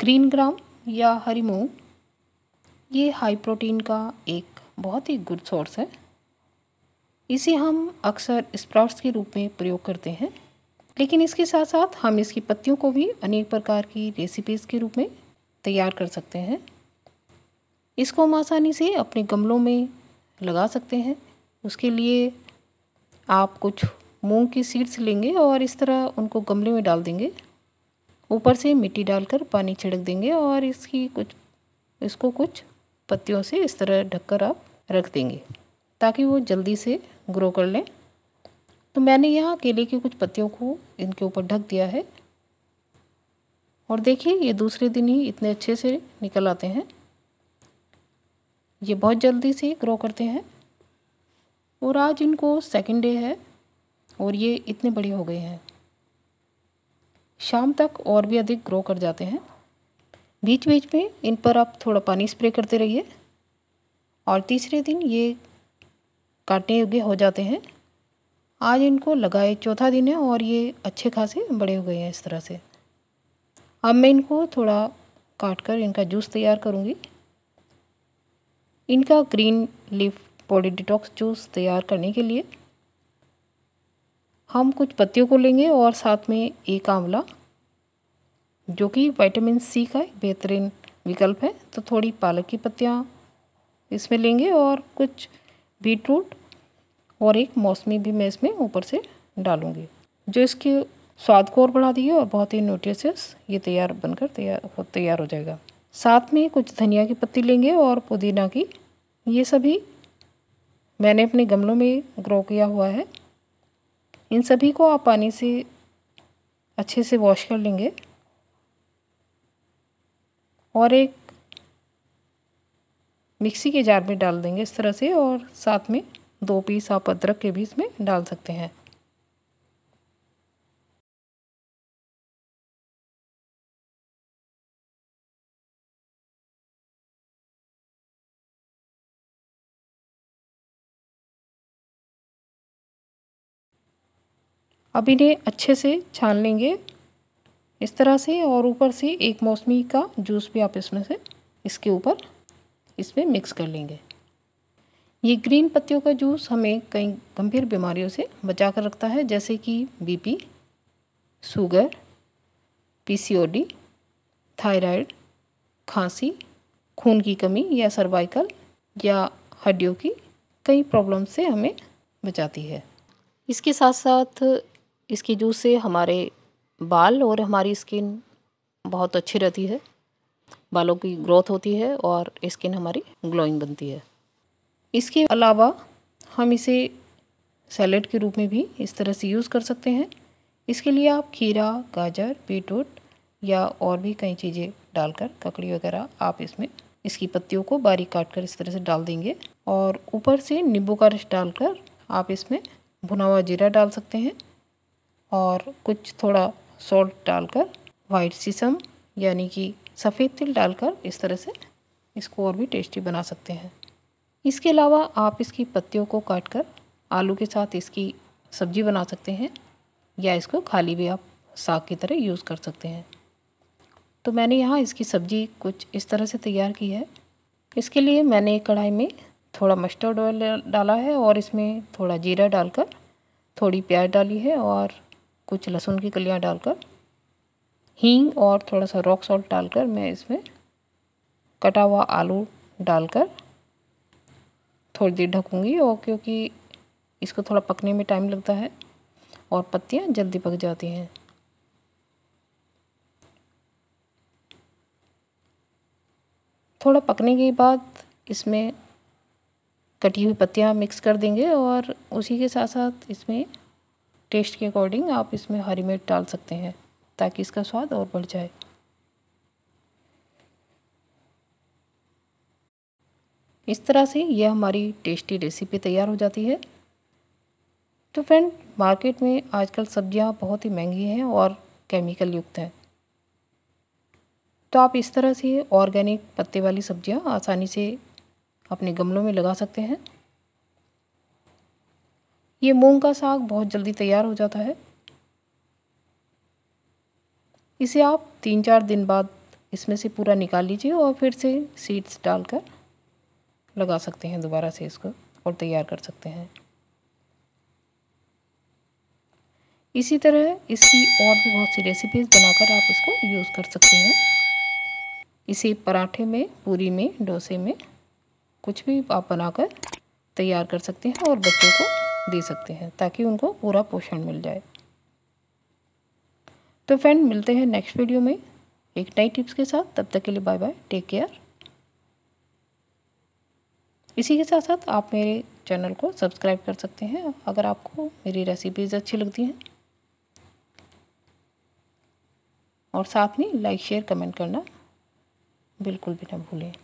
green gram या हरी मूंग ये high protein का एक बहुत ही गुड सोर्स है इसे हम अक्सर स्प्राउट्स के रूप में प्रयोग करते हैं लेकिन इसके साथ साथ हम इसकी पत्तियों को भी अनेक प्रकार की रेसिपीज़ के रूप में तैयार कर सकते हैं इसको हम आसानी से अपने गमलों में लगा सकते हैं उसके लिए आप कुछ मूंग की सीड्स लेंगे और इस तरह उनको गमले में डाल देंगे ऊपर से मिट्टी डालकर पानी छिड़क देंगे और इसकी कुछ इसको कुछ पत्तियों से इस तरह ढककर आप रख देंगे ताकि वो जल्दी से ग्रो कर लें तो मैंने यहाँ केले की कुछ पत्तियों को इनके ऊपर ढक दिया है और देखिए ये दूसरे दिन ही इतने अच्छे से निकल आते हैं ये बहुत जल्दी से ग्रो करते हैं और आज इनको सेकेंड डे है और ये इतने बड़े हो गए हैं शाम तक और भी अधिक ग्रो कर जाते हैं बीच बीच में इन पर आप थोड़ा पानी स्प्रे करते रहिए और तीसरे दिन ये काटने योग्य हो जाते हैं आज इनको लगाए चौथा दिन है और ये अच्छे खासे बड़े हो गए हैं इस तरह से अब मैं इनको थोड़ा काट कर इनका जूस तैयार करूँगी इनका green leaf body detox juice तैयार करने के लिए हम कुछ पत्तियों को लेंगे और साथ में एक आंवला जो कि विटामिन सी का बेहतरीन विकल्प है तो थोड़ी पालक की पत्तियाँ इसमें लेंगे और कुछ बीट रूट और एक मौसमी भी मैं इसमें ऊपर से डालूंगी जो इसके स्वाद को और बढ़ा देगी और बहुत ही न्यूट्रिशियस ये तैयार बनकर तैयार तैयार हो जाएगा साथ में कुछ धनिया की पत्ती लेंगे और पुदीना की ये सभी मैंने अपने गमलों में ग्रो किया हुआ है इन सभी को आप पानी से अच्छे से वॉश कर लेंगे और एक मिक्सी के जार में डाल देंगे इस तरह से और साथ में दो पीस आप अदरक के भी इसमें डाल सकते हैं अब इन्हें अच्छे से छान लेंगे इस तरह से और ऊपर से एक मौसमी का जूस भी आप इसमें से इसके ऊपर इसमें मिक्स कर लेंगे ये ग्रीन पत्तियों का जूस हमें कई गंभीर बीमारियों से बचा कर रखता है जैसे कि बीपी शुगर पीसीओडी, थायराइड खांसी खून की कमी या सर्वाइकल या हड्डियों की कई प्रॉब्लम से हमें बचाती है इसके साथ साथ इसकी जूस से हमारे बाल और हमारी स्किन बहुत अच्छी रहती है बालों की ग्रोथ होती है और स्किन हमारी ग्लोइंग बनती है इसके अलावा हम इसे सैलेड के रूप में भी इस तरह से यूज़ कर सकते हैं इसके लिए आप खीरा गाजर बीटरूट या और भी कई चीज़ें डालकर ककड़ी वगैरह आप इसमें इसकी पत्तियों को बारीक काट कर इस तरह से डाल देंगे और ऊपर से नींबू का रस डालकर आप इसमें भुना हुआ जीरा डाल सकते हैं और कुछ थोड़ा सॉल्ट डालकर वाइट सीसम यानी कि सफ़ेद तिल डालकर इस तरह से इसको और भी टेस्टी बना सकते हैं इसके अलावा आप इसकी पत्तियों को काट कर आलू के साथ इसकी सब्जी बना सकते हैं या इसको खाली भी आप साग की तरह यूज़ कर सकते हैं तो मैंने यहाँ इसकी सब्ज़ी कुछ इस तरह से तैयार की है इसके लिए मैंने कढ़ाई में थोड़ा मस्टर्ड ऑयल डाला है और इसमें थोड़ा जीरा डालकर थोड़ी प्याज डाली है और कुछ लहसुन की कलियाँ डालकर हींग और थोड़ा सा रॉक सॉल्ट डालकर मैं इसमें कटा हुआ आलू डालकर थोड़ी देर ढकूँगी और क्योंकि इसको थोड़ा पकने में टाइम लगता है और पत्तियाँ जल्दी पक जाती हैं थोड़ा पकने के बाद इसमें कटी हुई पत्तियाँ मिक्स कर देंगे और उसी के साथ साथ इसमें टेस्ट के अकॉर्डिंग आप इसमें हरी मिर्च डाल सकते हैं ताकि इसका स्वाद और बढ़ जाए इस तरह से यह हमारी टेस्टी रेसिपी तैयार हो जाती है तो फ्रेंड मार्केट में आजकल सब्जियां बहुत ही महंगी हैं और केमिकल युक्त हैं तो आप इस तरह से ऑर्गेनिक पत्ते वाली सब्जियां आसानी से अपने गमलों में लगा सकते हैं ये मूंग का साग बहुत जल्दी तैयार हो जाता है इसे आप तीन चार दिन बाद इसमें से पूरा निकाल लीजिए और फिर से सीड्स डालकर लगा सकते हैं दोबारा से इसको और तैयार कर सकते हैं इसी तरह इसकी और भी बहुत सी रेसिपीज़ बनाकर आप इसको यूज़ कर सकते हैं इसे पराठे में पूरी में डोसे में कुछ भी आप बनाकर तैयार कर सकते हैं और बच्चों को दे सकते हैं ताकि उनको पूरा पोषण मिल जाए तो फ्रेंड मिलते हैं नेक्स्ट वीडियो में एक नई टिप्स के साथ तब तक के लिए बाय बाय टेक केयर इसी के साथ साथ आप मेरे चैनल को सब्सक्राइब कर सकते हैं अगर आपको मेरी रेसिपीज़ अच्छी लगती हैं और साथ में लाइक शेयर कमेंट करना बिल्कुल भी ना भूलें